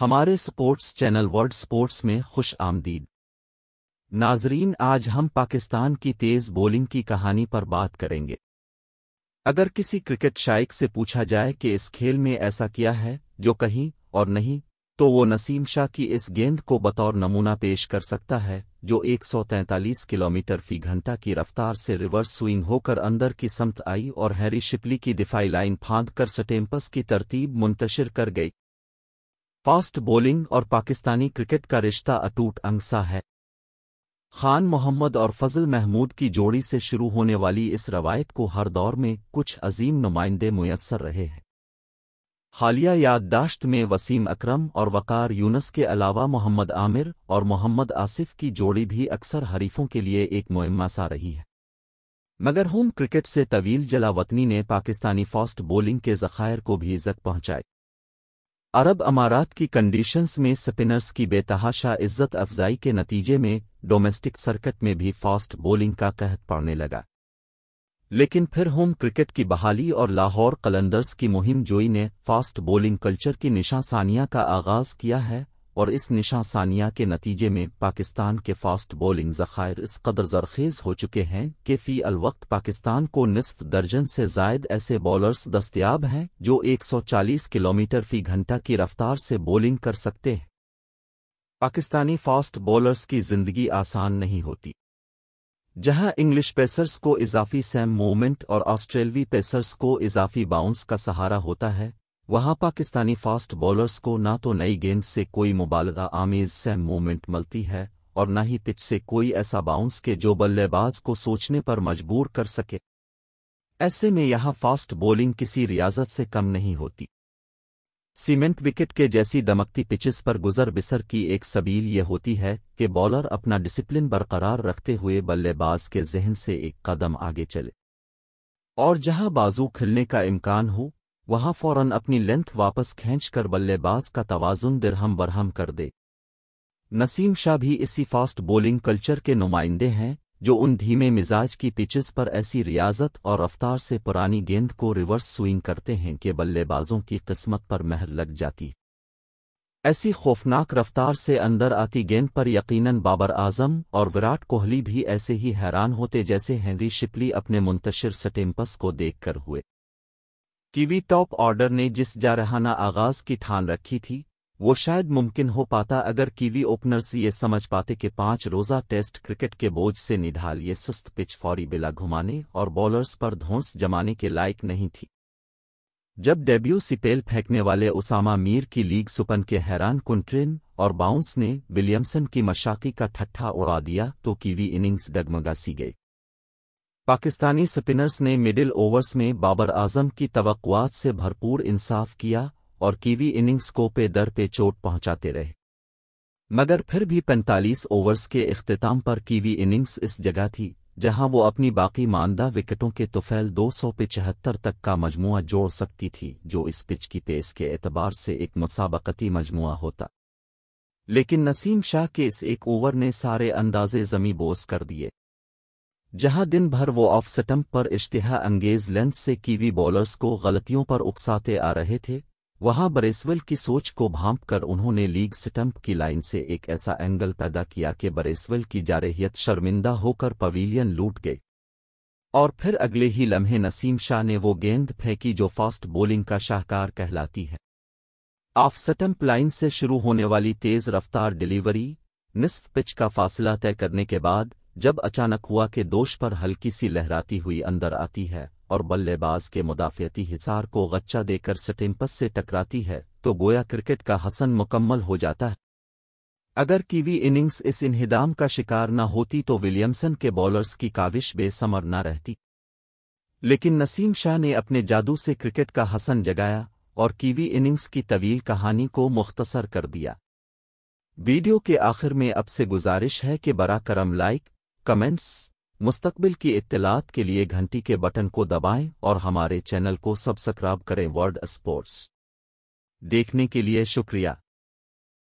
हमारे sports channel world sports में खुश आमदीद नाजरीन आज हम पाकिस्तान की तेज़ बॉलिंग की कहानी पर बात करेंगे अगर किसी क्रिकेट शाइक से पूछा जाए कि इस खेल में ऐसा किया है जो कहीं और नहीं तो वो नसीम शाह की इस गेंद को बतौर नमूना पेश कर सकता है जो 143 किलोमीटर फी घंटा की रफ्तार से रिवर्स स्विंग होकर अंदर की समत आई और हैरी शिपली की दिफाई लाइन फांद कर सटेम्पस की तरतीब मुंतशिर कर गई फास्ट बॉलिंग और पाकिस्तानी क्रिकेट का रिश्ता अटूट अंगसा है खान मोहम्मद और फजल महमूद की जोड़ी से शुरू होने वाली इस रवायत को हर दौर में कुछ अजीम नुमाइंदे मुयसर रहे हैं हालिया याददाश्त में वसीम अकरम और वकार यूनस के अलावा मोहम्मद आमिर और मोहम्मद आसिफ की जोड़ी भी अक्सर हरीफों के लिए एक मुहिमा सा रही है मगर होम क्रिकेट से तवील जलावतनी ने पाकिस्तानी फास्ट बॉलिंग के जखायर को भी जक पहुंचाई अरब अमारात की कंडीशंस में स्पिनर्स की बेतहाशा इज्जत अफजाई के नतीजे में डोमेस्टिक सर्किट में भी फास्ट बोलिंग का कहत पड़ने लगा लेकिन फिर होम क्रिकेट की बहाली और लाहौर कलंदर्स की मुहिम जोई ने फास्ट बोलिंग कल्चर की निशासानिया का आगाज किया है और इस निशा सानिया के नतीजे में पाकिस्तान के फास्ट बॉलिंग जखायर इस कदर जरखेज़ हो चुके हैं कि फ़ी अलवक्त पाकिस्तान को निसफ दर्जन से जायद ऐसे बॉलर्स दस्तियाब हैं जो 140 किलोमीटर फ़ी घंटा की रफ्तार से बॉलिंग कर सकते हैं पाकिस्तानी फास्ट बॉलर्स की जिंदगी आसान नहीं होती जहां इंग्लिश पेसर्स को इजाफी सैम मूवमेंट और ऑस्ट्रेलवी पेसर्स को इजाफी बाउंस का सहारा होता है वहां पाकिस्तानी फास्ट बॉलर्स को ना तो नई गेंद से कोई मुबालदा आमेज सह मूवमेंट मिलती है और न ही पिच से कोई ऐसा बाउंस के जो बल्लेबाज को सोचने पर मजबूर कर सके ऐसे में यहां फास्ट बॉलिंग किसी रियाजत से कम नहीं होती सीमेंट विकेट के जैसी दमकती पिचेस पर गुजर बिसर की एक सबील यह होती है कि बॉलर अपना डिसिप्लिन बरकरार रखते हुए बल्लेबाज के जहन से एक कदम आगे चले और जहां बाजू खिलने का इम्कान हो वहां फौरन अपनी लेंथ वापस खींचकर बल्लेबाज का तवाजुन दिरहम बरहम कर दे नसीम शाह भी इसी फास्ट बोलिंग कल्चर के नुमाइंदे हैं जो उन धीमे मिजाज की पिचेस पर ऐसी रियाजत और रफ्तार से पुरानी गेंद को रिवर्स स्विंग करते हैं कि बल्लेबाजों की किस्मत पर महर लग जाती ऐसी खौफनाक रफ्तार से अंदर आती गेंद पर यकीनन बाबर आजम और विराट कोहली भी ऐसे ही हैरान होते जैसे हेनरी शिपली अपने मुंतशिर स्टेम्पस को देखकर हुए कीवी टॉप ऑर्डर ने जिस जारहाना आगाज की ठान रखी थी वो शायद मुमकिन हो पाता अगर कीवी ओपनर्स ये समझ पाते कि पांच रोजा टेस्ट क्रिकेट के बोझ से निढाल ये सुस्त पिच फौरी बिला घुमाने और बॉलर्स पर धौंस जमाने के लायक नहीं थी जब डेब्यू सिपेल फेंकने वाले उसामा मीर की लीग सुपन के हैरान कुंट्रेन और बाउंस ने विलियमसन की मशाकी का ठट्ठा उड़ा दिया तो कीवी इनिंग्स डगमगा सी गई पाकिस्तानी स्पिनर्स ने मिडिल ओवर्स में बाबर आजम की तवक्वात से भरपूर इंसाफ किया और कीवी इनिंग्स को पे दर पे चोट पहुंचाते रहे मगर फिर भी 45 ओवर्स के अख्ताम पर कीवी इनिंग्स इस जगह थी जहां वो अपनी बाकी मानदा विकेटों के तुफैल दो तक का मजमु जोड़ सकती थी जो इस पिच की पेस के एतबार से एक मुसाबकती मजमु होता लेकिन नसीम शाह के इस एक ओवर ने सारे अंदाजे जमी बोस कर दिए जहां दिन भर वो ऑफ स्टम्प पर इश्तहा अंगेज लेंस से कीवी बॉलर्स को गलतियों पर उकसाते आ रहे थे वहां बरेसवेल की सोच को भांप कर उन्होंने लीग स्टम्प की लाइन से एक ऐसा एंगल पैदा किया कि बरेसवेल की जारहियत शर्मिंदा होकर पवीलियन लूट गई और फिर अगले ही लम्हे नसीम शाह ने वो गेंद फेंकी जो फास्ट बोलिंग का शाहकार कहलाती है ऑफ स्टम्प लाइन से शुरू होने वाली तेज रफ्तार डिलीवरी निस्फ पिच का फासला तय करने के बाद जब अचानक हुआ के दोष पर हल्की सी लहराती हुई अंदर आती है और बल्लेबाज के मुदाफियती हिसार को गच्चा देकर स्टेम्पस से टकराती है तो गोया क्रिकेट का हसन मुकम्मल हो जाता है अगर कीवी इनिंग्स इस इनहिदाम का शिकार न होती तो विलियमसन के बॉलर्स की काविश बेसमर न रहती लेकिन नसीम शाह ने अपने जादू से क्रिकेट का हसन जगाया और कीवी इनिंग्स की तवील कहानी को मुख्तसर कर दिया वीडियो के आखिर में अब से गुजारिश है कि बरा करम लाइक कमेंट्स मुस्तकबिल की इत्तलात के लिए घंटी के बटन को दबाएं और हमारे चैनल को सब्सक्राइब करें वर्ल्ड स्पोर्ट्स देखने के लिए शुक्रिया